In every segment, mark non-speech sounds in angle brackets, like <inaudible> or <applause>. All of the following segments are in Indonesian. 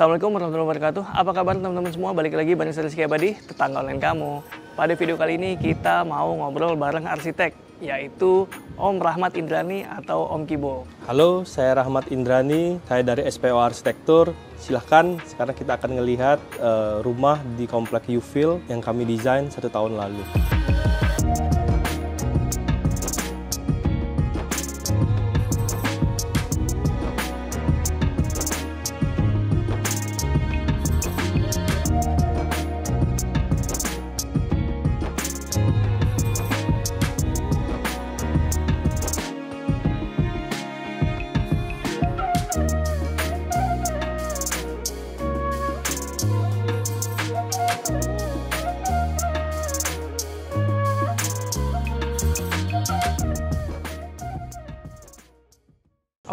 Assalamualaikum warahmatullahi wabarakatuh. Apa kabar teman-teman semua? Balik lagi bareng saya Rizky Abadi, tetangga online kamu. Pada video kali ini kita mau ngobrol bareng arsitek, yaitu Om Rahmat Indrani atau Om Kibo. Halo, saya Rahmat Indrani, saya dari SPO Arsitektur. Silahkan, sekarang kita akan melihat uh, eh, rumah di Komplek Yufil yang kami desain satu tahun lalu.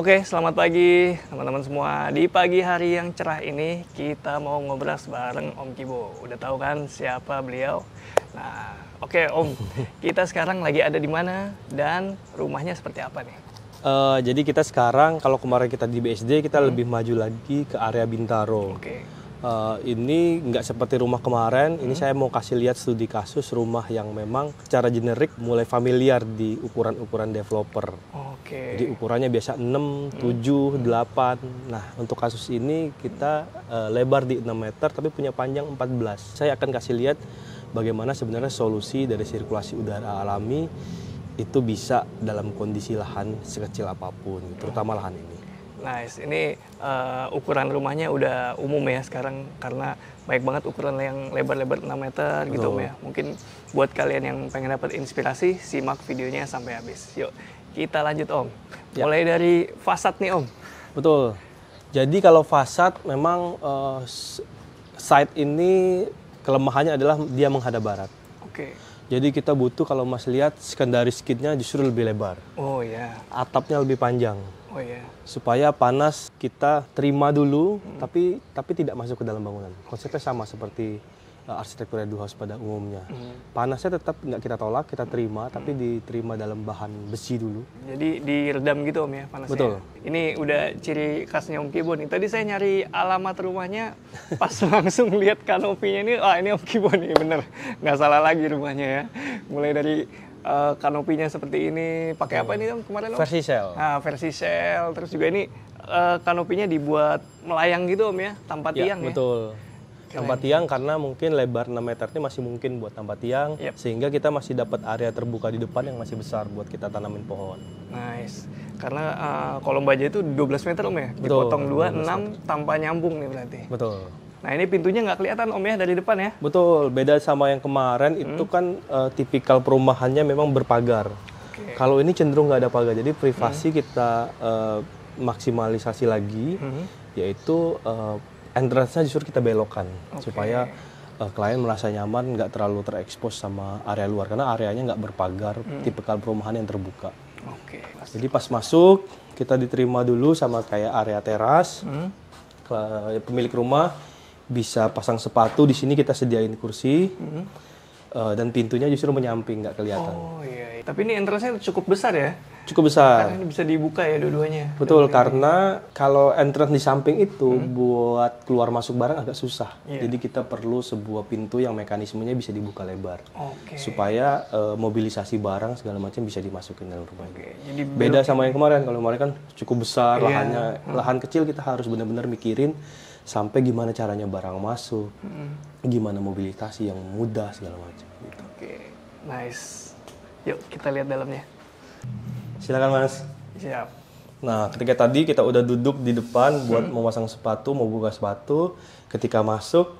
Oke, selamat pagi teman-teman semua. Di pagi hari yang cerah ini, kita mau ngobrol bareng Om Kibo. Udah tahu kan siapa beliau? Nah, oke Om, <laughs> kita sekarang lagi ada di mana dan rumahnya seperti apa nih? Uh, jadi kita sekarang, kalau kemarin kita di BSD, kita hmm. lebih maju lagi ke area Bintaro. Oke. Okay uh, ini nggak seperti rumah kemarin. Hmm. Ini saya mau kasih lihat studi kasus rumah yang memang secara generik mulai familiar di ukuran-ukuran developer. Oke. Okay. Jadi ukurannya biasa 6, 7, hmm. 8. Nah, untuk kasus ini kita uh, lebar di 6 meter tapi punya panjang 14. Saya akan kasih lihat bagaimana sebenarnya solusi dari sirkulasi udara alami itu bisa dalam kondisi lahan sekecil apapun, terutama lahan ini. Nice. Ini uh, ukuran rumahnya udah umum ya sekarang karena baik banget ukuran yang lebar-lebar 6 meter Betul. gitu Om ya. Mungkin buat kalian yang pengen dapat inspirasi, simak videonya sampai habis. Yuk, kita lanjut Om. Ya. Mulai dari fasad nih Om. Betul. Jadi kalau fasad memang uh, site ini kelemahannya adalah dia menghadap barat. Oke. Okay. Jadi kita butuh kalau Mas lihat skandari skidnya justru lebih lebar. Oh ya. Yeah. Atapnya lebih panjang. Oh iya. Supaya panas kita terima dulu hmm. tapi tapi tidak masuk ke dalam bangunan. Konsepnya sama seperti uh, arsitektur edu house pada umumnya. Hmm. Panasnya tetap nggak kita tolak, kita terima, hmm. tapi diterima dalam bahan besi dulu. Jadi diredam gitu om ya panasnya. Betul. Ini udah ciri khasnya Om Kibon. Tadi saya nyari alamat rumahnya, pas <laughs> langsung lihat kanopinya ini, ah ini Om Kibon nih bener, nggak salah lagi rumahnya ya. Mulai dari uh, kanopinya seperti ini. Pakai apa iya. ini kemarin? Om? Versi shell. Nah, versi shell. Terus juga ini uh, kanopinya dibuat melayang gitu om ya, tanpa iya, tiang ya? betul. ya. tanpa tiang karena mungkin lebar 6 meter ini masih mungkin buat tanpa tiang yep. Iya. sehingga kita masih dapat area terbuka di depan yang masih besar buat kita tanamin pohon. Nice. Karena uh, eh, kolom baja itu 12 meter om ya, Betul, 2 6 tanpa nyambung nih berarti. Betul. Nah ini pintunya nggak kelihatan om ya dari depan ya? Betul, beda sama yang kemarin hmm. itu kan uh, tipikal perumahannya memang berpagar. Okay. Kalau ini cenderung nggak ada pagar, jadi privasi hmm. kita uh, maksimalisasi lagi, hmm. yaitu uh, entrance-nya justru kita belokkan okay. supaya uh, klien merasa nyaman, nggak terlalu terekspos sama area luar karena areanya nggak berpagar, hmm. tipikal perumahan yang terbuka. Okay. Jadi pas masuk kita diterima dulu sama kayak area teras, hmm. pemilik rumah bisa pasang sepatu di sini kita sediain kursi mm-hmm. uh, dan pintunya justru menyamping nggak kelihatan. Oh iya, iya. Tapi ini entrance-nya cukup besar ya? Cukup besar. Karena ini bisa dibuka ya dua-duanya. Betul, dua karena kalau entrance di samping itu mm-hmm. buat keluar masuk barang agak susah. Yeah. Jadi kita perlu sebuah pintu yang mekanismenya bisa dibuka lebar. Okay. Supaya uh, mobilisasi barang segala macam bisa dimasukin dalam rumah. Okay. Jadi beda sama yang kemarin. Kalau kemarin kan cukup besar yeah. lahannya, mm-hmm. lahan kecil kita harus benar-benar mikirin sampai gimana caranya barang masuk, hmm. gimana mobilitas yang mudah segala macam. Gitu. Oke, okay. nice. Yuk kita lihat dalamnya. Silakan mas. Siap. Nah, ketika tadi kita udah duduk di depan buat hmm. memasang sepatu, mau buka sepatu, ketika masuk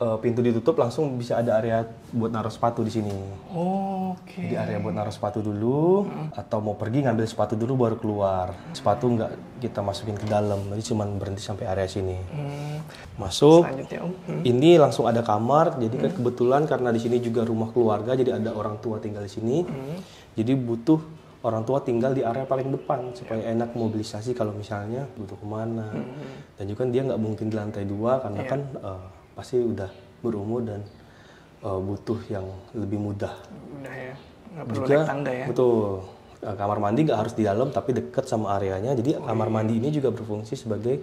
uh, pintu ditutup langsung bisa ada area buat naruh sepatu di sini. Oh, Oke. Okay. Jadi area buat naruh sepatu dulu hmm. atau mau pergi ngambil sepatu dulu baru keluar. Sepatu nggak kita masukin ke dalam, jadi cuma berhenti sampai area sini. Hmm. Masuk. Selanjutnya om. Hmm. Ini langsung ada kamar, jadi hmm. kan kebetulan karena di sini juga rumah keluarga, jadi ada orang tua tinggal di sini. Hmm. Jadi butuh orang tua tinggal di area paling depan ya. supaya yeah. enak mobilisasi kalau misalnya butuh kemana. Hmm. Dan juga dia nggak mungkin di lantai dua karena yeah. kan uh, pasti udah berumur dan uh, butuh yang lebih mudah. Mudah ya, nggak perlu Juga, naik tangga ya. Betul. Eh, kamar mandi nggak harus di dalam tapi dekat sama areanya. Jadi oh, kamar iya. mandi ini juga berfungsi sebagai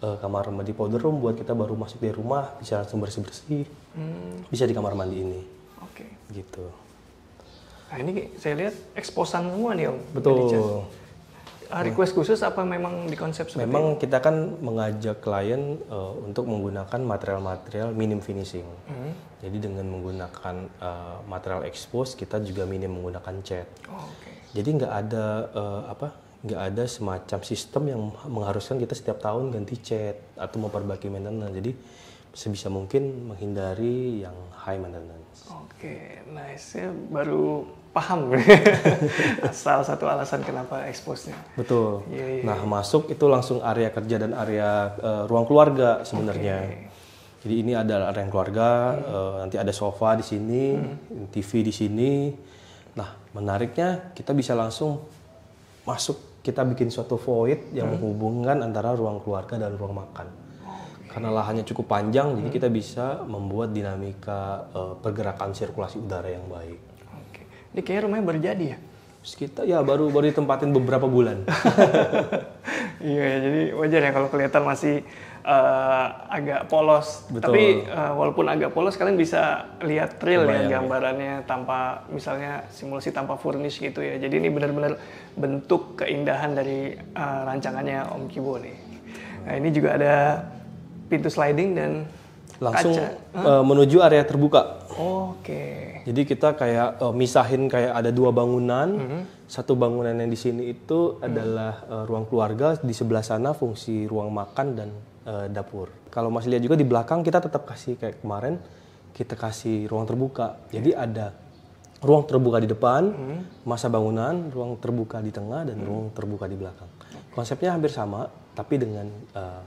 uh, kamar mandi powder room buat kita baru masuk dari rumah bisa langsung bersih bersih. Hmm. Bisa di kamar mandi ini. Oke. Okay. Gitu. Nah ini saya lihat eksposan semua nih om. Betul. Ah, request khusus apa memang di konsep seperti Memang ini? kita kan mengajak klien uh, untuk menggunakan material-material minim finishing. Hmm. Jadi dengan menggunakan uh, material expose kita juga minim menggunakan cat. Oh, okay. Jadi nggak ada uh, apa? nggak ada semacam sistem yang mengharuskan kita setiap tahun ganti cat atau memperbaiki maintenance. Jadi sebisa mungkin menghindari yang high maintenance. Oke, okay, nice. Ya, baru paham <laughs> salah satu alasan kenapa expose-nya betul yeah, yeah. nah masuk itu langsung area kerja dan area uh, ruang keluarga sebenarnya okay. jadi ini ada area keluarga hmm. uh, nanti ada sofa di sini hmm. TV di sini nah menariknya kita bisa langsung masuk kita bikin suatu void yang hmm. menghubungkan antara ruang keluarga dan ruang makan karena lahannya cukup panjang, hmm. jadi kita bisa membuat dinamika uh, pergerakan sirkulasi udara yang baik. Ini kayaknya rumahnya baru jadi ya? Sekitar ya baru baru ditempatin beberapa bulan. <laughs> iya ya, jadi wajar ya kalau kelihatan masih uh, agak polos. Betul. Tapi uh, eh, walaupun agak polos kalian bisa lihat trail ya gambarannya ya. tanpa misalnya simulasi tanpa furnish gitu ya. Jadi ini benar-benar bentuk keindahan dari uh, rancangannya Om Kibo nih. Nah, ini juga ada pintu sliding dan langsung kaca. Uh, menuju area terbuka Oke. Okay. Jadi kita kayak uh, misahin kayak ada dua bangunan. Mm -hmm. Satu bangunan yang di sini itu mm -hmm. adalah uh, ruang keluarga, di sebelah sana fungsi ruang makan dan uh, dapur. Kalau masih lihat juga di belakang kita tetap kasih kayak kemarin kita kasih ruang terbuka. Jadi iya. ada ruang terbuka di depan, mm. masa bangunan, ruang terbuka di tengah dan mm. ruang terbuka di belakang. Konsepnya hampir sama tapi dengan uh,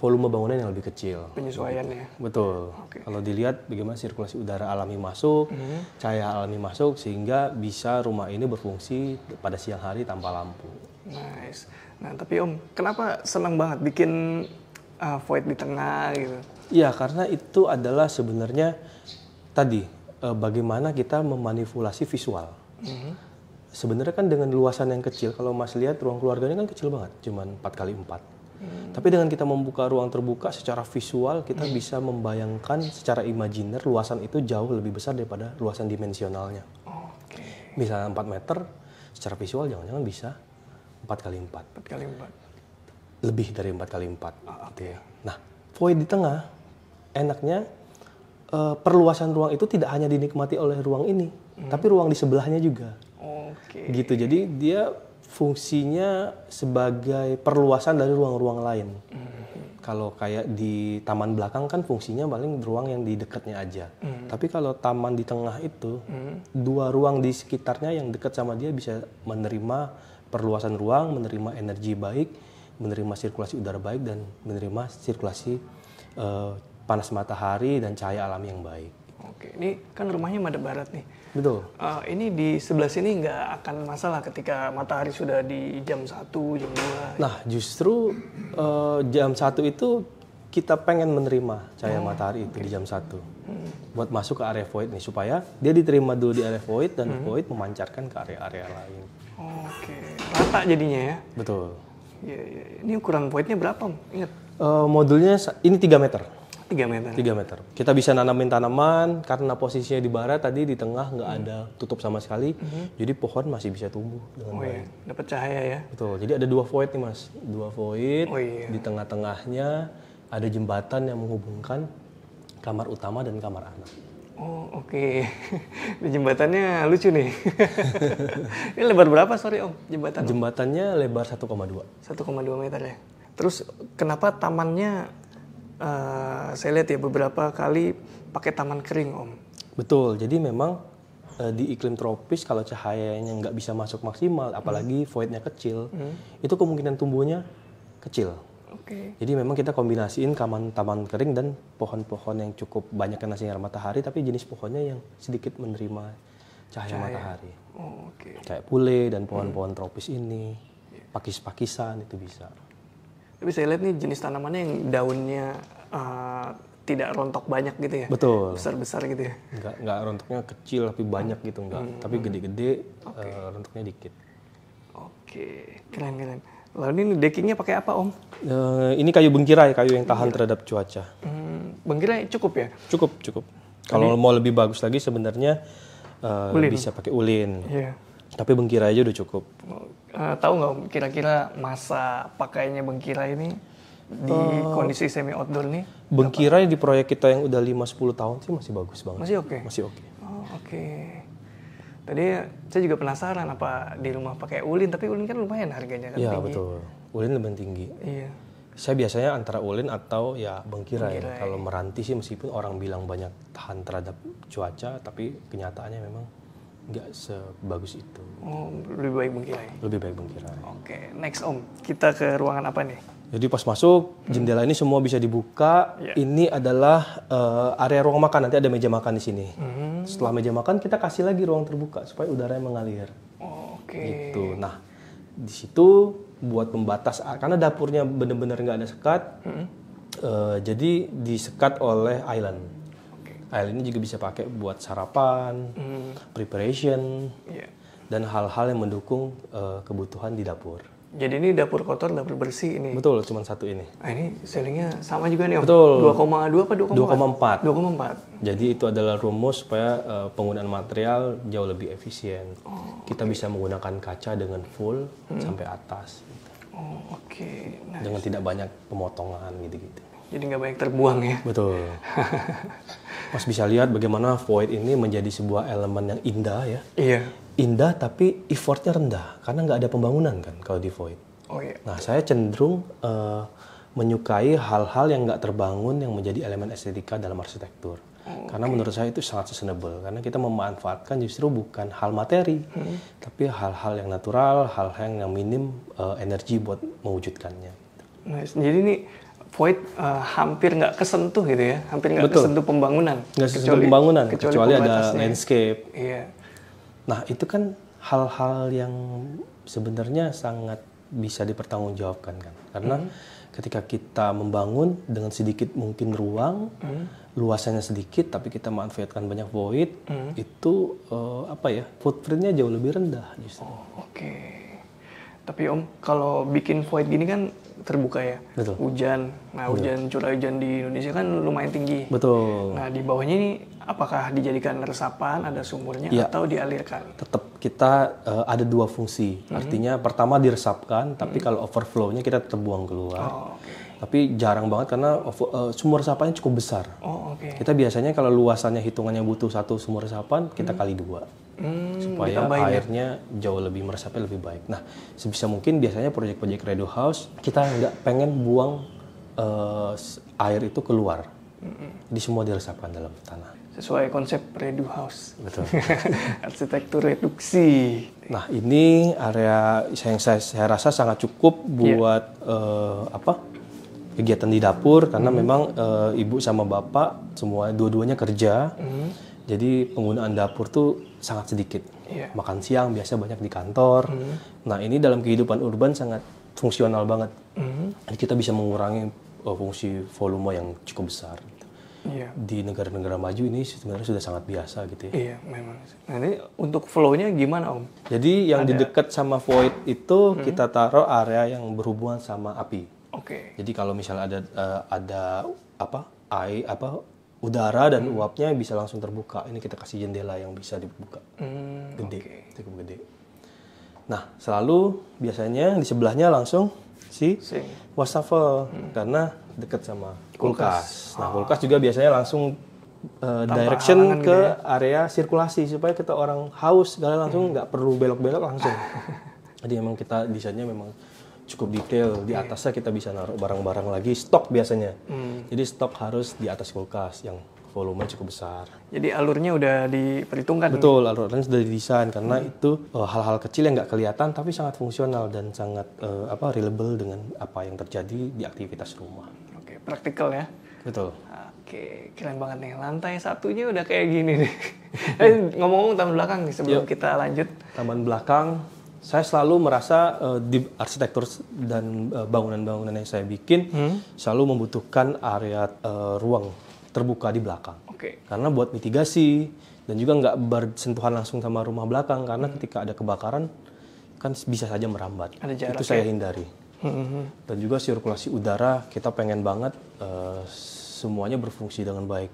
volume bangunan yang lebih kecil. Penyesuaian ya. Betul. Okay. Kalau dilihat bagaimana sirkulasi udara alami masuk, mm-hmm. cahaya alami masuk sehingga bisa rumah ini berfungsi pada siang hari tanpa lampu. Nice. Nah, tapi Om, kenapa senang banget bikin uh, void di tengah gitu? Iya, karena itu adalah sebenarnya tadi uh, bagaimana kita memanipulasi visual. Mm-hmm. Sebenarnya kan dengan luasan yang kecil, kalau Mas lihat ruang keluarganya kan kecil banget, cuman 4 kali 4 Hmm. Tapi dengan kita membuka ruang terbuka secara visual, kita hmm. bisa membayangkan secara imajiner luasan itu jauh lebih besar daripada luasan dimensionalnya. Okay. Misalnya 4 meter, secara visual jangan-jangan bisa 4 kali 4. 4 kali 4. Lebih dari 4 kali 4. Oh, okay. Nah, void di tengah enaknya uh, perluasan ruang itu tidak hanya dinikmati oleh ruang ini, hmm. tapi ruang di sebelahnya juga. Okay. Gitu. Jadi dia fungsinya sebagai perluasan dari ruang-ruang lain. Mm. Kalau kayak di taman belakang kan fungsinya paling ruang yang di dekatnya aja. Mm. Tapi kalau taman di tengah itu mm. dua ruang di sekitarnya yang dekat sama dia bisa menerima perluasan ruang, menerima energi baik, menerima sirkulasi udara baik dan menerima sirkulasi uh, panas matahari dan cahaya alam yang baik. Oke, ini kan rumahnya madep barat nih. Betul. Uh, ini di sebelah sini nggak akan masalah ketika matahari sudah di jam 1, jam 2. Nah, justru uh, jam 1 itu kita pengen menerima cahaya hmm. matahari itu okay. di jam 1. Hmm. Buat masuk ke area void nih supaya dia diterima dulu di area void dan hmm. void memancarkan ke area-area lain. Oke, okay. rata jadinya ya. Betul. Ya, ya. Ini ukuran voidnya berapa, Ingat? Uh, modulnya ini 3 meter. 3 meter. 3 meter. Kita bisa nanamin tanaman karena posisinya di barat tadi di tengah nggak hmm. ada tutup sama sekali. Hmm. Jadi pohon masih bisa tumbuh dengan oh, iya, baik. Iya. Dapat cahaya ya. Betul. Jadi ada dua void nih, Mas. Dua void. Oh, iya. Di tengah-tengahnya ada jembatan yang menghubungkan kamar utama dan kamar anak. Oh, oke. Okay. Di jembatannya lucu nih. <laughs> Ini lebar berapa, sorry Om, jembatan? Jembatannya lebar 1,2. 1,2 meter ya. Terus kenapa tamannya uh, saya lihat ya beberapa kali pakai taman kering om. Betul, jadi memang uh, di iklim tropis kalau cahayanya nggak bisa masuk maksimal, apalagi hmm. voidnya kecil, hmm. itu kemungkinan tumbuhnya kecil. Okay. Jadi memang kita kombinasiin taman taman kering dan pohon-pohon yang cukup banyak kena sinar matahari, tapi jenis pohonnya yang sedikit menerima cahaya, cahaya. matahari. Oh, okay. Kayak pule dan pohon-pohon hmm. tropis ini, iya. pakis-pakisan itu bisa. Tapi saya lihat nih jenis tanamannya yang daunnya uh, tidak rontok banyak gitu ya. Betul. Besar-besar gitu ya. nggak nggak rontoknya kecil tapi banyak hmm. gitu enggak. Hmm. Tapi hmm. gede-gede okay. uh, eh, rontoknya dikit. Oke, keren-keren. Lalu ini deckingnya pakai apa om? Uh, ini kayu bengkirai, kayu yang tahan bengkirai. terhadap cuaca. Hmm, bengkirai cukup ya? Cukup, cukup. Kalau mau lebih bagus lagi sebenarnya uh, bisa pakai ulin. Yeah. Tapi bengkira aja udah cukup. Uh, tahu nggak kira-kira masa pakainya bengkira ini di uh, kondisi semi outdoor nih? Bengkira di proyek kita yang udah 5-10 tahun sih masih bagus banget. Masih oke. Okay? Masih oke. Okay. Oh, oke. Okay. Tadi saya juga penasaran apa di rumah pakai ulin, tapi ulin kan lumayan harganya kan ya, tinggi. Iya, betul. Ulin lebih tinggi. Iya. Saya biasanya antara ulin atau ya bengkira, ya. bengkira ya. Kalau iya. meranti sih meskipun orang bilang banyak tahan terhadap cuaca, tapi kenyataannya memang nggak sebagus itu. Oh, lebih baik bengkirai. Lebih baik bengkirai. Oke, okay. next Om, kita ke ruangan apa nih? Jadi pas masuk jendela ini semua bisa dibuka. Yeah. Ini adalah uh, area ruang makan. Nanti ada meja makan di sini. Mm. Setelah meja makan kita kasih lagi ruang terbuka supaya udaranya mengalir. Oh, Oke. Okay. Gitu. Nah di situ buat pembatas karena dapurnya benar-benar nggak ada sekat. Mm. Uh, jadi disekat oleh island. Air ini juga bisa pakai buat sarapan, mm. preparation, yeah. dan hal-hal yang mendukung uh, kebutuhan di dapur. Jadi ini dapur kotor, dapur bersih ini. Betul, cuma satu ini. Ah, ini ceilingnya sama juga nih, Betul. 2,2 apa 2,4? 2,4. 2,4. Jadi itu adalah rumus supaya uh, penggunaan material jauh lebih efisien. Oh, Kita bisa menggunakan kaca dengan full hmm. sampai atas. Gitu. Oh, oke. Okay. Nice. Dengan tidak banyak pemotongan gitu-gitu jadi nggak banyak terbuang ya. Betul. Mas <laughs> bisa lihat bagaimana void ini menjadi sebuah elemen yang indah ya. Iya. Indah tapi effortnya rendah karena nggak ada pembangunan kan kalau di void. Oh iya. Nah saya cenderung uh, menyukai hal-hal yang nggak terbangun yang menjadi elemen estetika dalam arsitektur. Oh, karena menurut saya itu sangat sustainable karena kita memanfaatkan justru bukan hal materi hmm. tapi hal-hal yang natural, hal-hal yang minim uh, energi buat mewujudkannya. Nah, jadi ini void uh, eh, hampir nggak kesentuh gitu ya, hampir nggak kesentuh pembangunan. Nggak kesentuh pembangunan, kecuali, kecuali ada landscape. Iya. Nah itu kan hal-hal yang sebenarnya sangat bisa dipertanggungjawabkan kan, karena mm -hmm. ketika kita membangun dengan sedikit mungkin ruang, mm -hmm. luasannya sedikit, tapi kita manfaatkan banyak void, mm -hmm. itu uh, apa ya footprintnya jauh lebih rendah justru. Oh, Oke. Okay. Tapi Om, kalau bikin void gini kan terbuka ya. Betul. Hujan. Nah, hujan curah hujan di Indonesia kan lumayan tinggi. Betul. Nah, di bawahnya ini apakah dijadikan resapan, ada sumurnya ya. atau dialirkan? Tetap kita uh, ada dua fungsi. Mm-hmm. Artinya pertama diresapkan, tapi mm-hmm. kalau overflow-nya kita tetap buang keluar. Oh, okay tapi jarang banget karena uh, sumur resapannya cukup besar. Oh, oke. Okay. Kita biasanya kalau luasannya hitungannya butuh satu sumur resapan, kita hmm. kali dua hmm, supaya airnya ya? jauh lebih meresapnya lebih baik. Nah, sebisa mungkin biasanya proyek-proyek radio house kita nggak pengen buang uh, air itu keluar. di semua diresapkan dalam tanah. Sesuai konsep redu house. Betul. <laughs> Arsitektur reduksi. Nah, ini area yang saya, saya rasa sangat cukup iya. buat yeah. uh, apa? kegiatan di dapur karena mm. memang uh, ibu sama bapak semua dua-duanya kerja. Mm jadi penggunaan dapur tuh sangat sedikit. Yeah. Makan siang biasa banyak di kantor. Mm. Nah ini dalam kehidupan urban sangat fungsional banget. Mm. Jadi kita bisa mengurangi uh, fungsi volume yang cukup besar. Gitu. Yeah. Di negara-negara maju ini sebenarnya sudah sangat biasa gitu ya. Iya, yeah, memang. Nah, ini untuk flow-nya gimana, Om? Jadi yang di dekat sama void itu hmm. kita taruh area yang berhubungan sama api. Oke. Okay. Jadi kalau misalnya ada uh, ada apa? Air apa udara dan hmm. uapnya bisa langsung terbuka. Ini kita kasih jendela yang bisa dibuka. Hmm, gede, okay. cukup gede. Nah, selalu biasanya di sebelahnya langsung si wastafel hmm. karena dekat sama kulkas. kulkas. Nah, ah. kulkas juga biasanya langsung uh, direction ke ya. area sirkulasi supaya kita orang haus segala langsung hmm. nggak hmm. perlu belok-belok langsung. <laughs> Jadi emang kita desainnya memang cukup detail di iya. atasnya kita bisa naruh barang-barang lagi stok biasanya hmm. jadi stok harus di atas kulkas yang volume cukup besar. Jadi alurnya udah diperhitungkan. Betul, alurnya sudah didesain karena hmm. itu eh, hal-hal uh, kecil yang nggak kelihatan tapi sangat fungsional dan sangat uh, apa reliable dengan apa yang terjadi di aktivitas rumah. Oke, praktikal ya. Betul. Oke, keren banget nih. Lantai satunya udah kayak gini nih. <laughs> Eh, ngomong-ngomong taman belakang nih sebelum Yuk. kita lanjut. Taman belakang saya selalu merasa uh, di arsitektur dan uh, bangunan-bangunan yang saya bikin hmm? selalu membutuhkan area uh, ruang terbuka di belakang. Okay. Karena buat mitigasi dan juga nggak bersentuhan langsung sama rumah belakang karena hmm. ketika ada kebakaran kan bisa saja merambat. Ada jarak, Itu saya ya? hindari. Hmm, hmm, hmm. Dan juga sirkulasi udara kita pengen banget uh, semuanya berfungsi dengan baik.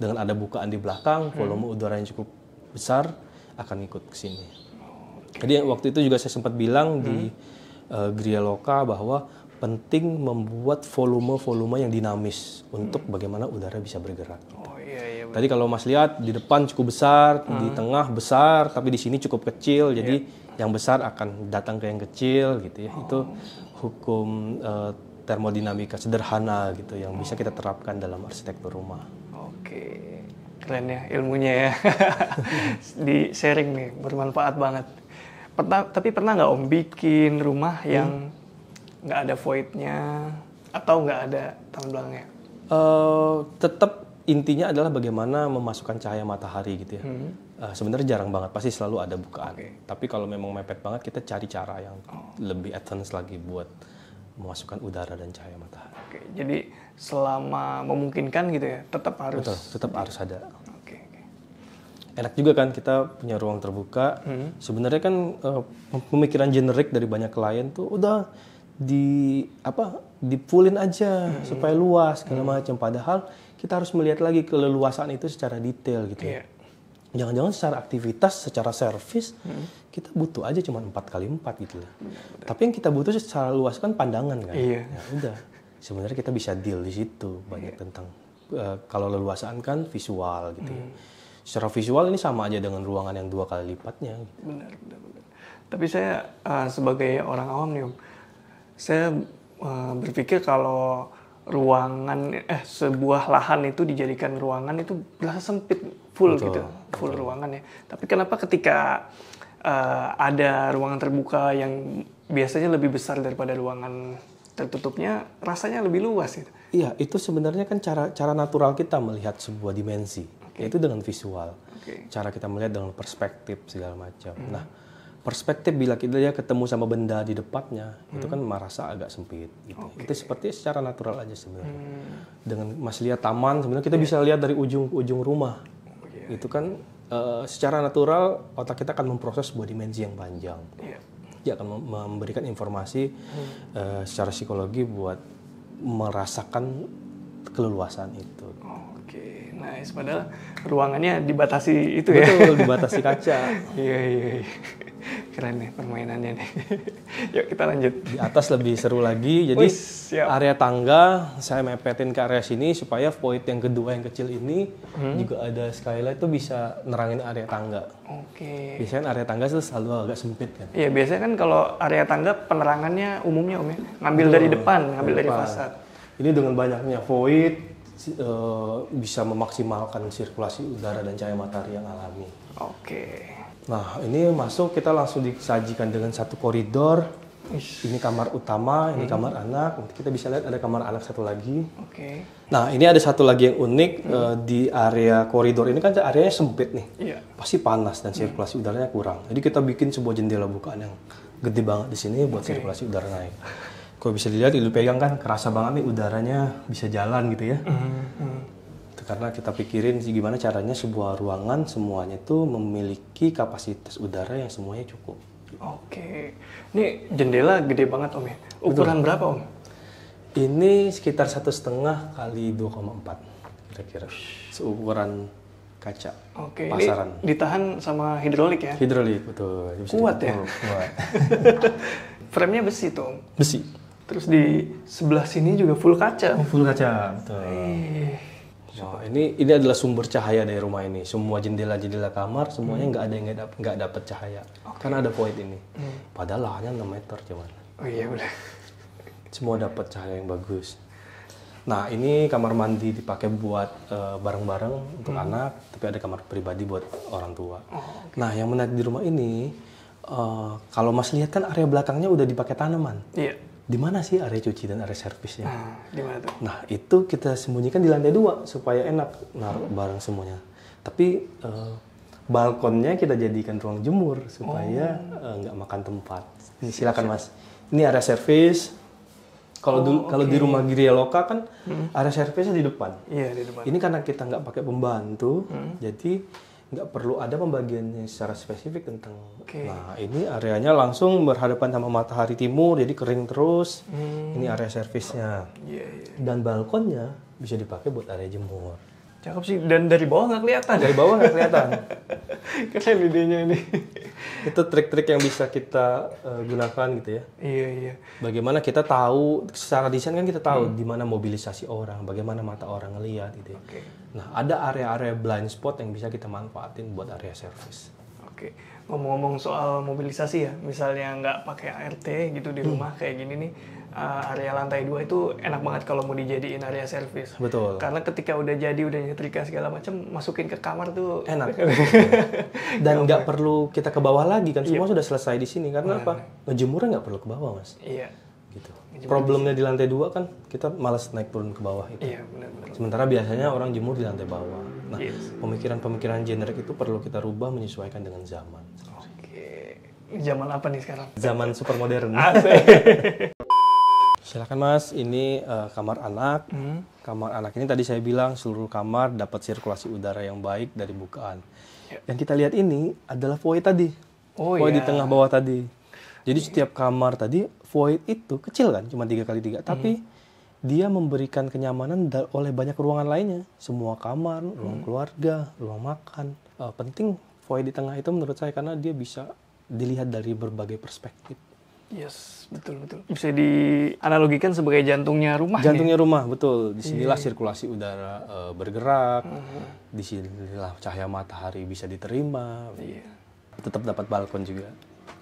Dengan ada bukaan di belakang, hmm. volume hmm. udara yang cukup besar akan ikut ke sini. Jadi waktu itu juga saya sempat bilang hmm. di uh, eh, Gria Loka bahwa penting membuat volume-volume yang dinamis untuk hmm. bagaimana udara bisa bergerak. Gitu. Oh iya iya. Tadi kalau Mas lihat di depan cukup besar, hmm. di tengah besar, tapi di sini cukup kecil. Jadi iya. yang besar akan datang ke yang kecil gitu ya. Oh. Itu hukum uh, termodinamika sederhana gitu yang oh. bisa kita terapkan dalam arsitektur rumah. Oke. Keren ya ilmunya ya. <laughs> di sharing nih bermanfaat banget. Pernah, tapi pernah nggak Om bikin rumah hmm. yang nggak hmm. ada voidnya atau nggak ada tahun belakangnya? Uh, eh, tetap intinya adalah bagaimana memasukkan cahaya matahari gitu ya. Hmm. Uh, Sebenarnya jarang banget, pasti selalu ada bukaan. Okay. Tapi kalau memang mepet banget, kita cari cara yang oh. lebih advance lagi buat memasukkan udara dan cahaya matahari. okay. jadi selama memungkinkan gitu ya, tetap harus. Betul, tetap harus ada enak juga kan kita punya ruang terbuka. Hmm. Sebenarnya kan uh, pemikiran generik dari banyak klien tuh udah di apa dipulin aja hmm. supaya luas segala hmm. macam. Padahal kita harus melihat lagi keleluasaan itu secara detail gitu. jangan iya. Jangan-jangan secara aktivitas, secara servis hmm. kita butuh aja cuma empat kali empat gitu lah. Tapi yang kita butuh secara luas kan pandangan kan. Yeah. Ya udah. Sebenarnya kita bisa deal di situ banyak yeah. tentang uh, kalau leluasaan kan visual gitu. Ya. Hmm secara visual ini sama aja dengan ruangan yang dua kali lipatnya. Benar, benar, benar. Tapi saya uh, sebagai orang awam nih, Om, saya uh, berpikir kalau ruangan eh sebuah lahan itu dijadikan ruangan itu berasa sempit full betul, gitu, full betul. ruangan ya. Tapi kenapa ketika uh, ada ruangan terbuka yang biasanya lebih besar daripada ruangan tertutupnya rasanya lebih luas gitu. Iya, itu sebenarnya kan cara cara natural kita melihat sebuah dimensi okay. yaitu dengan visual okay. cara kita melihat dengan perspektif segala macam mm. nah perspektif bila kita dia ketemu sama benda di depannya mm. itu hmm. kan merasa agak sempit gitu. okay. itu seperti secara natural aja sebenarnya mm. dengan mas lihat taman sebenarnya kita yeah. bisa lihat dari ujung ujung rumah itu kan uh, secara natural otak kita akan memproses sebuah dimensi yang panjang yeah. dia akan memberikan informasi mm. uh, secara psikologi buat merasakan keleluasan itu oke okay nice padahal ruangannya dibatasi itu ya betul dibatasi kaca <laughs> iya, iya iya keren nih permainannya nih <laughs> yuk kita lanjut di atas lebih seru lagi jadi Uish, area tangga saya mepetin ke area sini supaya void yang kedua yang kecil ini hmm. juga ada skylight tuh bisa nerangin area tangga oke okay. biasanya kan area tangga selalu agak sempit kan iya biasanya kan kalau area tangga penerangannya umumnya om ya ngambil Betul, dari depan ngambil depan. dari fasad ini dengan banyaknya void e, bisa memaksimalkan sirkulasi udara dan cahaya matahari yang alami. Oke. Nah, ini masuk kita langsung disajikan dengan satu koridor. Ish. Ini kamar utama, ini hmm. kamar anak. Nanti kita bisa lihat ada kamar anak satu lagi. Oke. Okay. Nah, ini ada satu lagi yang unik eh, hmm. uh, di area koridor ini kan areanya sempit nih. Yeah. Pasti panas dan hmm. sirkulasi hmm. udaranya kurang. Jadi kita bikin sebuah jendela bukaan yang gede banget di sini buat okay. sirkulasi udara naik kalau bisa dilihat itu pegang kan kerasa banget nih udaranya bisa jalan gitu ya mm-hmm. karena kita pikirin sih gimana caranya sebuah ruangan semuanya itu memiliki kapasitas udara yang semuanya cukup oke ini jendela gede banget om ya ukuran Betul. berapa om ini sekitar satu setengah kali 2,4 kira-kira seukuran kaca Oke, pasaran. Ini ditahan sama hidrolik ya? Hidrolik betul. Kuat ya? Kuat. <laughs> Frame-nya besi tuh. Besi. Terus di sebelah sini juga full kaca. Oh, full kaca, betul. Iya. Oh, ini ini adalah sumber cahaya dari rumah ini. Semua jendela-jendela kamar semuanya hmm. nggak hmm. ada yang nggak dapat cahaya. Okay. Karena ada void ini. Hmm. Padahal lahannya 6 meter cuman. Oh iya boleh. Semua dapat cahaya yang bagus. Nah, ini kamar mandi dipakai buat eh, bareng-bareng uh, untuk hmm. anak, tapi ada kamar pribadi buat orang tua. Oh, okay. Nah, yang menarik di rumah ini uh, kalau Mas lihat kan area belakangnya udah dipakai tanaman. Iya. Yeah di mana sih area cuci dan area servisnya? Nah, Nah, itu kita sembunyikan di lantai dua supaya enak naruh hmm. barang semuanya. Tapi uh, balkonnya kita jadikan ruang jemur supaya oh. Eh, nggak oh. uh, makan tempat. Ini silakan Mas. Ini area servis. Kalau oh, di rumah Gria Loka kan hmm. area servisnya di depan. Iya, di depan. Ini karena kita nggak pakai pembantu, hmm. jadi nggak perlu ada pembagiannya secara spesifik tentang okay. nah ini areanya langsung berhadapan sama matahari timur jadi kering terus hmm. ini area servisnya yeah, yeah. Iya. dan balkonnya bisa dipakai buat area jemur Cakep sih dan dari bawah nggak kelihatan. Dari bawah nggak kelihatan. <laughs> Keren idenya ini. Itu trik-trik yang bisa kita uh, gunakan gitu ya. Iya iya. Bagaimana kita tahu secara desain kan kita tahu hmm. di mana mobilisasi orang, bagaimana mata orang ngelihat gitu. Ya. Okay. Nah, ada area-area blind spot yang bisa kita manfaatin buat area service. Oke. Okay. Ngomong-ngomong soal mobilisasi ya, misalnya nggak pakai ART gitu di hmm. rumah hmm. kayak gini nih uh, area lantai dua itu enak banget kalau mau dijadiin area servis. Betul. Karena ketika udah jadi udah nyetrika segala macam, masukin ke kamar tuh enak. <laughs> Dan nggak perlu kita ke bawah lagi kan semua yep. Iya. sudah selesai di sini. Karena nah, apa? Iya. Ngejemurnya nggak perlu ke bawah mas. Iya. Gitu. Ngejemur Problemnya di lantai dua kan kita malas naik turun ke bawah itu. Iya benar-benar. Sementara biasanya orang jemur di lantai bawah. Nah pemikiran pemikiran-pemikiran generik itu perlu kita rubah menyesuaikan dengan zaman. Oke. zaman apa nih sekarang? Zaman super modern. <laughs> silakan mas ini uh, kamar anak hmm. kamar anak ini tadi saya bilang seluruh kamar dapat sirkulasi udara yang baik dari bukaan yep. Ya. yang kita lihat ini adalah void tadi oh, void yeah. di ya. tengah bawah tadi jadi setiap kamar tadi void itu kecil kan cuma tiga kali tiga tapi hmm. dia memberikan kenyamanan oleh banyak ruangan lainnya semua kamar hmm. ruang keluarga ruang makan uh, penting void di tengah itu menurut saya karena dia bisa dilihat dari berbagai perspektif Yes, betul betul. Bisa dianalogikan sebagai jantungnya rumah. Ya? Jantungnya ya? rumah, betul. Disinilah iya, yeah. sirkulasi udara uh, bergerak. Mm -hmm. Disinilah cahaya matahari bisa diterima. Yeah. Tetap dapat balkon juga.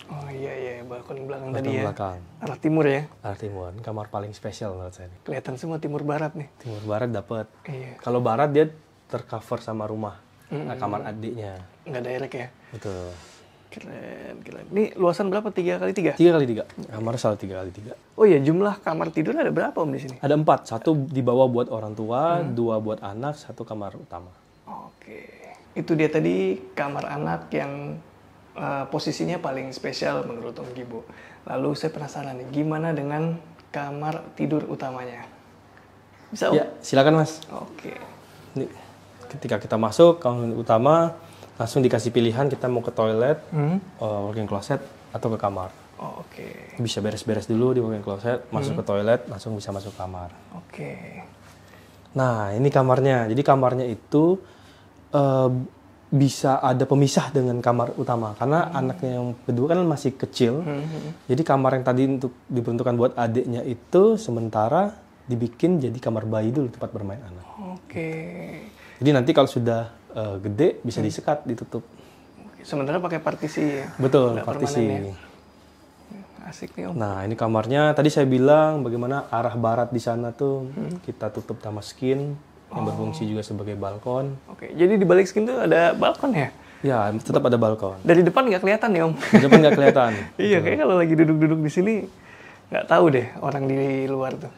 Oh iya iya, balkon belakang balkon tadi ya. belakang. Arah timur ya. Arah timur, kamar paling spesial menurut saya. Nih. Kelihatan semua timur barat nih. Timur barat dapat. Iya. Kalau barat dia tercover sama rumah. Mm -hmm. Nah, kamar adiknya. Nggak ada ya. Betul. Keren, keren. Ini luasan berapa? Tiga kali tiga? Tiga kali tiga. Kamar salah tiga kali tiga. Oh iya, jumlah kamar tidur ada berapa om di sini? Ada empat. Satu di bawah buat orang tua, hmm. dua buat anak, satu kamar utama. Oke. Itu dia tadi kamar anak yang uh, posisinya paling spesial menurut Om Gibo. Lalu saya penasaran nih, gimana dengan kamar tidur utamanya? Bisa om? Ya, silakan mas. Oke. Ini, ketika kita masuk, kamar utama langsung dikasih pilihan kita mau ke toilet, hmm. uh, working closet atau ke kamar. Oh, Oke. Okay. Bisa beres-beres dulu di working closet, masuk hmm. ke toilet, langsung bisa masuk kamar. Oke. Okay. Nah ini kamarnya. Jadi kamarnya itu uh, bisa ada pemisah dengan kamar utama karena hmm. anaknya yang kedua kan masih kecil. Hmm, hmm. Jadi kamar yang tadi untuk diperuntukkan buat adiknya itu sementara dibikin jadi kamar bayi dulu tempat bermain anak. Oke. Okay. Jadi nanti kalau sudah uh, gede bisa hmm. disekat ditutup. Sementara pakai partisi ya. Betul, Nggak partisi. Ya? Hmm, asik nih Om. Nah, ini kamarnya tadi saya bilang bagaimana arah barat di sana tuh hmm. kita tutup sama skin oh. yang berfungsi juga sebagai balkon. Oke, jadi di balik skin tuh ada balkon ya? Ya, tetap ada balkon. Dari depan nggak kelihatan ya, Om? Dari depan nggak kelihatan. <laughs> iya, kayaknya kalau lagi duduk-duduk di sini, nggak tahu deh orang di luar tuh.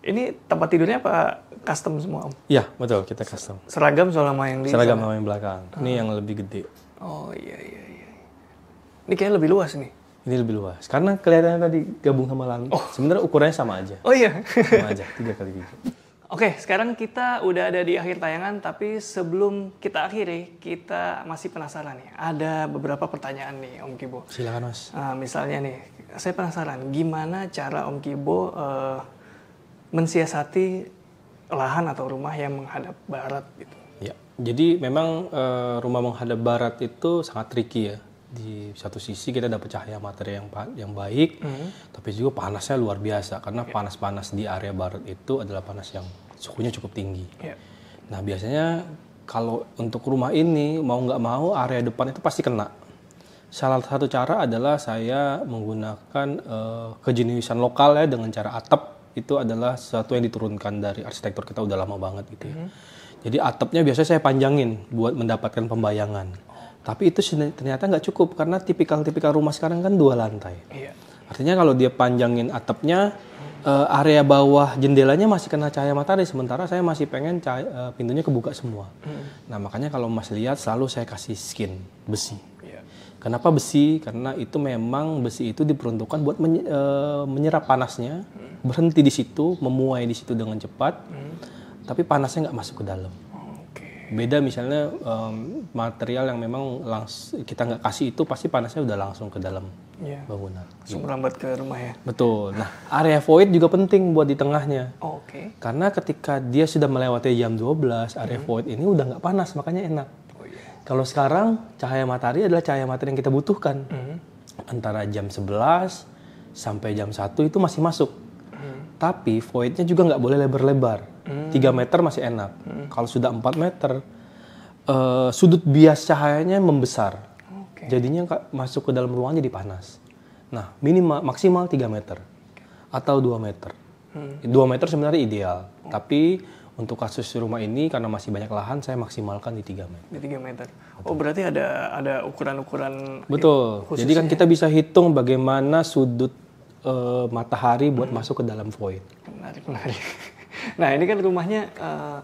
Ini tempat tidurnya apa custom semua om? Iya betul kita custom. Seragam sama yang di. Seragam sama yang belakang. Ini ah. yang lebih gede. Oh iya iya iya. Ini kayaknya lebih luas nih. Ini lebih luas karena kelihatannya tadi gabung sama lalu. Oh. Sebenarnya ukurannya sama aja. Oh iya. sama aja tiga kali tiga. <laughs> Oke, sekarang kita udah ada di akhir tayangan, tapi sebelum kita akhiri, kita masih penasaran nih. Ada beberapa pertanyaan nih, Om Kibo. Silakan, Mas. Uh, misalnya nih, saya penasaran, gimana cara Om Kibo uh, mensiasati lahan atau rumah yang menghadap barat gitu. Ya, jadi memang e, rumah menghadap barat itu sangat tricky ya. Di satu sisi kita dapat cahaya materi yang yang baik, mm -hmm. tapi juga panasnya luar biasa karena ya. panas-panas di area barat itu adalah panas yang suhunya cukup tinggi. Yeah. Nah biasanya kalau untuk rumah ini mau nggak mau area depan itu pasti kena. Salah satu cara adalah saya menggunakan uh, kejeniusan lokal ya dengan cara atap itu adalah sesuatu yang diturunkan dari arsitektur kita udah lama banget gitu ya. Mm -hmm. Jadi atapnya biasanya saya panjangin buat mendapatkan pembayangan. Tapi itu ternyata nggak cukup karena tipikal-tipikal rumah sekarang kan dua lantai. Iya. Artinya kalau dia panjangin atapnya, uh, area bawah jendelanya masih kena cahaya matahari. Sementara saya masih pengen cahaya, uh, eh, pintunya kebuka semua. Mm. Nah makanya kalau Mas lihat selalu saya kasih skin besi. Yeah. Kenapa besi? Karena itu memang besi itu diperuntukkan buat menye, e, menyerap panasnya, hmm. berhenti di situ, memuai di situ dengan cepat, hmm. tapi panasnya nggak masuk ke dalam. okay. Beda misalnya um, material yang memang langs kita nggak kasih itu pasti panasnya udah langsung ke dalam yeah. bangunan. Langsung merambat ke rumah ya. Betul. Nah, area void juga penting buat di tengahnya. Oh, Oke. Okay. Karena ketika dia sudah melewati jam 12, area hmm. void ini udah nggak panas, makanya enak. Kalau sekarang cahaya matahari adalah cahaya matahari yang kita butuhkan. Mm. Antara jam 11 sampai jam 1 itu masih masuk. Mm. Tapi voidnya juga nggak boleh lebar-lebar. Mm. 3 meter masih enak. Mm. Kalau sudah 4 meter, uh, sudut bias cahayanya membesar. Okay. Jadinya masuk ke dalam ruangan jadi panas. Nah, minimal maksimal 3 meter atau 2 meter. Mm. 2 meter sebenarnya ideal, oh. tapi untuk kasus rumah ini karena masih banyak lahan saya maksimalkan di 3 meter. Di 3 meter. Betul. Oh, berarti ada ada ukuran-ukuran ya, Betul. Khususnya. Jadi kan ya? kita bisa hitung bagaimana sudut uh, matahari buat hmm. masuk ke dalam void. Menarik, menarik. <laughs> Nah, ini kan rumahnya uh,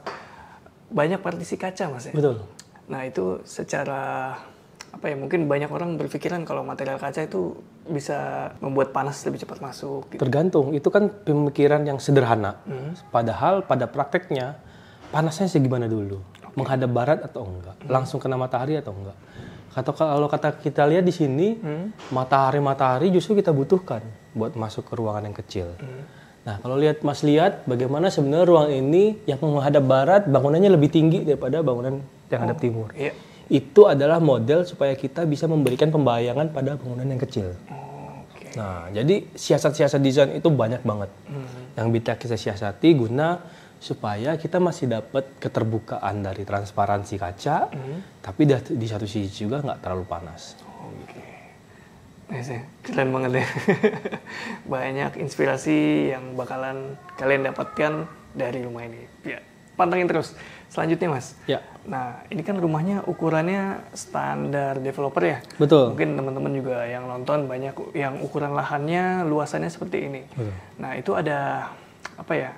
banyak partisi kaca, Mas ya? Betul. Nah, itu secara apa ya mungkin banyak orang berpikiran kalau material kaca itu bisa membuat panas lebih cepat masuk. Gitu. Tergantung, itu kan pemikiran yang sederhana. Hmm. Padahal pada prakteknya panasnya segimana dulu, okay. menghadap barat atau enggak, hmm. langsung kena matahari atau enggak. Atau kalau kata kita lihat di sini hmm. matahari-matahari justru kita butuhkan buat masuk ke ruangan yang kecil. Hmm. Nah, kalau lihat Mas lihat bagaimana sebenarnya ruang ini yang menghadap barat bangunannya lebih tinggi daripada bangunan yang oh, hadap timur. yeah itu adalah model supaya kita bisa memberikan pembayangan pada bangunan yang kecil. okay. Nah, jadi siasat-siasat desain itu banyak banget. Hmm. Yang bisa kita siasati guna supaya kita masih dapat keterbukaan dari transparansi kaca, hmm. tapi di satu sisi juga nggak terlalu panas. Oke, okay. Iya keren banget deh, <laughs> banyak inspirasi yang bakalan kalian dapatkan dari rumah ini. Ya, pantengin terus. Selanjutnya mas, ya. nah ini kan rumahnya ukurannya standar developer ya. Betul. Mungkin teman-teman juga yang nonton banyak yang ukuran lahannya luasannya seperti ini. Betul. Nah itu ada apa ya?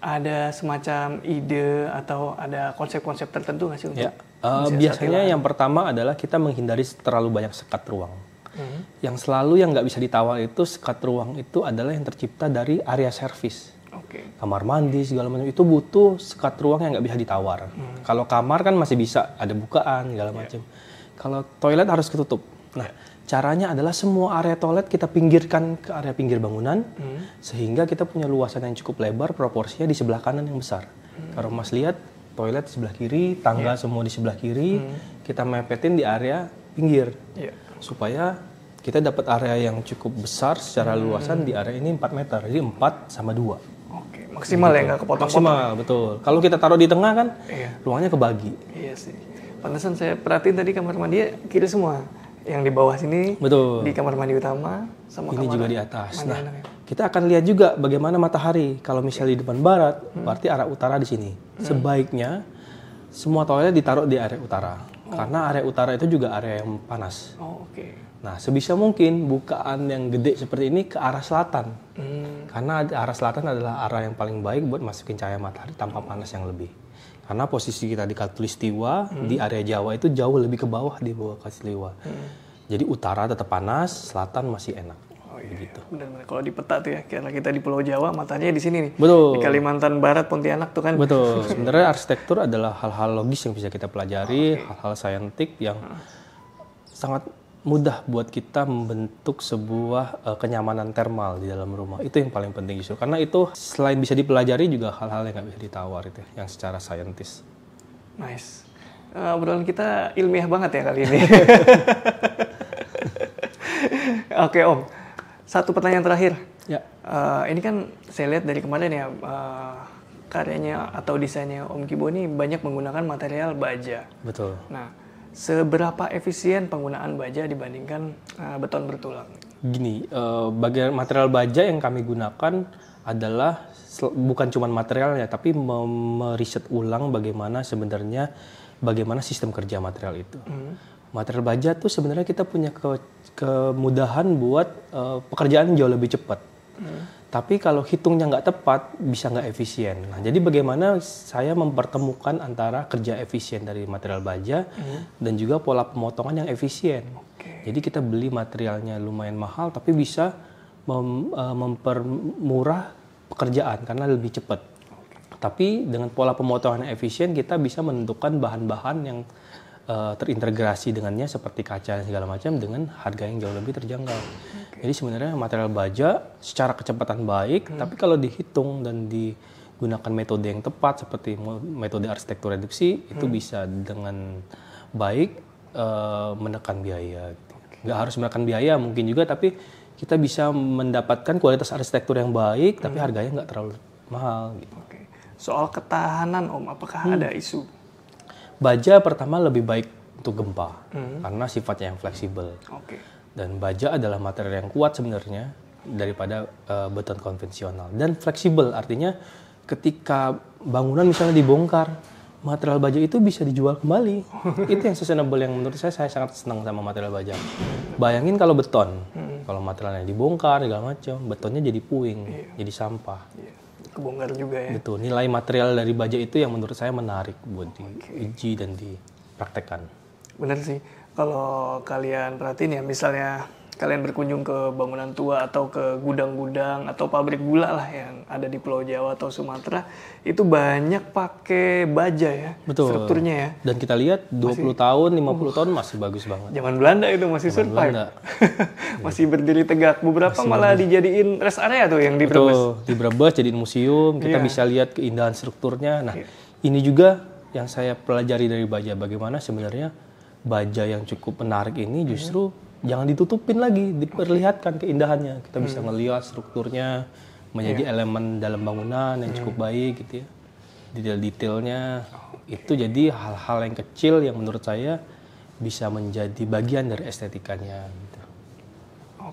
Ada semacam ide atau ada konsep-konsep tertentu nggak sih untuk? Ya. Uh, biasanya yang pertama adalah kita menghindari terlalu banyak sekat ruang. Hmm. Yang selalu yang nggak bisa ditawar itu sekat ruang itu adalah yang tercipta dari area service okay. kamar mandi segala macam itu butuh sekat ruang yang nggak bisa ditawar hmm. kalau kamar kan masih bisa ada bukaan segala iya. macam yeah. kalau toilet harus ketutup nah caranya adalah semua area toilet kita pinggirkan ke area pinggir bangunan hmm. sehingga kita punya luasan yang cukup lebar proporsinya di sebelah kanan yang besar hmm. kalau mas lihat toilet di sebelah kiri tangga yeah. semua di sebelah kiri hmm. kita mepetin di area pinggir yeah. supaya kita dapat area yang cukup besar secara hmm. luasan hmm. di area ini 4 meter. Jadi 4 sama 2 maksimal betul. ya nggak kepotong maksimal betul kalau kita taruh di tengah kan iya. ruangnya kebagi iya sih pantesan saya perhatiin tadi kamar mandi kiri semua yang di bawah sini betul di kamar mandi utama sama ini kamar juga di atas nah kita akan lihat juga bagaimana matahari kalau misalnya di depan barat hmm. berarti arah utara di sini hmm. sebaiknya semua toilet ditaruh di area utara oh. karena area utara itu juga area yang panas oh, oke okay Nah, sebisa mungkin bukaan yang gede seperti ini ke arah selatan. Hmm. Karena arah selatan adalah arah yang paling baik buat masukin cahaya matahari tanpa panas yang lebih. Karena posisi kita di Katulistiwa hmm. di area Jawa itu jauh lebih ke bawah di bawah Katulistiwa. Hmm. Jadi utara tetap panas, selatan masih enak. Oh iya, gitu. benar-benar. Kalau di peta tuh ya, karena kita di Pulau Jawa, matanya di sini nih. Betul. Di Kalimantan Barat, Pontianak tuh kan. Betul. <laughs> Sebenarnya arsitektur adalah hal-hal logis yang bisa kita pelajari, oh, hal-hal oh, okay. saintik yang sangat mudah buat kita membentuk sebuah uh, kenyamanan termal di dalam rumah. Itu yang paling penting justru. Karena itu selain bisa dipelajari juga hal-hal yang nggak bisa ditawar itu, yang secara saintis. Nice. Uh, obrolan kita ilmiah banget ya kali ini. <laughs> Oke Om, satu pertanyaan terakhir. Ya. Uh, ini kan saya lihat dari kemarin ya uh, karyanya atau desainnya Om Kibo ini banyak menggunakan material baja. Betul. Nah seberapa efisien penggunaan baja dibandingkan uh, beton bertulang? Gini, uh, bagian material baja yang kami gunakan adalah bukan cuma materialnya, tapi meriset ulang bagaimana sebenarnya bagaimana sistem kerja material itu. Hmm. Material baja tuh sebenarnya kita punya ke kemudahan buat uh, pekerjaan jauh lebih cepat. Hmm tapi kalau hitungnya nggak tepat, bisa nggak efisien. Nah, jadi bagaimana saya mempertemukan antara kerja efisien dari material baja hmm. dan juga pola pemotongan yang efisien. Okay. Jadi kita beli materialnya lumayan mahal, tapi bisa mem, e, mempermurah pekerjaan karena lebih cepat. Okay. Tapi dengan pola pemotongan yang efisien, kita bisa menentukan bahan-bahan yang uh, terintegrasi dengannya seperti kaca dan segala macam dengan harga yang jauh lebih terjangkau. Okay. Jadi sebenarnya material baja secara kecepatan baik, hmm. tapi kalau dihitung dan digunakan metode yang tepat seperti metode arsitektur reduksi hmm. itu bisa dengan baik uh, menekan biaya. Gitu. Okay. Nggak harus menekan biaya mungkin juga, tapi kita bisa mendapatkan kualitas arsitektur yang baik, hmm. tapi harganya nggak terlalu mahal. Gitu. Okay. Soal ketahanan, Om, apakah hmm. ada isu baja pertama lebih baik untuk gempa hmm. karena sifatnya yang fleksibel. Okay. Dan baja adalah material yang kuat sebenarnya daripada uh, beton konvensional dan fleksibel artinya ketika bangunan misalnya dibongkar material baja itu bisa dijual kembali. <laughs> itu yang sustainable yang menurut saya saya sangat senang sama material baja. Bayangin kalau beton, hmm. kalau materialnya dibongkar segala macam, betonnya jadi puing, yeah. jadi sampah. Yeah kebongkar juga ya. Betul. Nilai material dari baja itu yang menurut saya menarik buat diuji dan dipraktekkan. Benar sih. Kalau kalian perhatiin ya misalnya kalian berkunjung ke bangunan tua atau ke gudang-gudang atau pabrik gula lah yang ada di Pulau Jawa atau Sumatera itu banyak pakai baja ya Betul. strukturnya ya. Dan kita lihat 20 masih, tahun, 50 uh, tahun masih bagus banget. Zaman Belanda itu masih zaman survive. <laughs> masih berdiri tegak. Beberapa masih malah bagus. dijadiin rest area tuh yang di Brebes. Betul, di Brebes jadiin museum, kita yeah. bisa lihat keindahan strukturnya. Nah, yeah. ini juga yang saya pelajari dari baja bagaimana sebenarnya baja yang cukup menarik ini justru yeah jangan ditutupin lagi, diperlihatkan keindahannya. Kita bisa hmm. strukturnya menjadi yeah. elemen dalam bangunan yang cukup hmm. baik gitu ya. Detail-detailnya okay. Oh, itu iya. jadi hal-hal yang kecil yang menurut saya bisa menjadi bagian dari estetikanya gitu.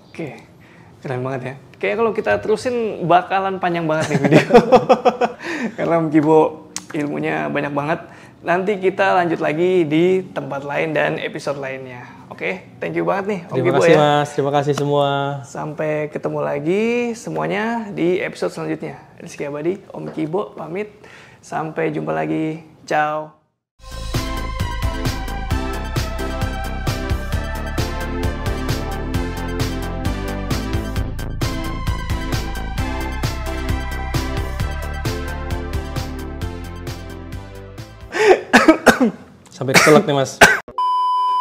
Oke. Okay. Keren banget ya. Kayaknya kalau kita terusin bakalan panjang banget nih video. <laughs> Karena Mkibo ilmunya banyak banget. Nanti kita lanjut lagi di tempat lain dan episode lainnya. Oke, okay? thank you banget nih. terima kasih ya. Mas, terima kasih semua. Sampai ketemu lagi semuanya di episode selanjutnya. Rizky Abadi, Om Kibo pamit. Sampai jumpa lagi. Ciao. Sampai kelak nih mas.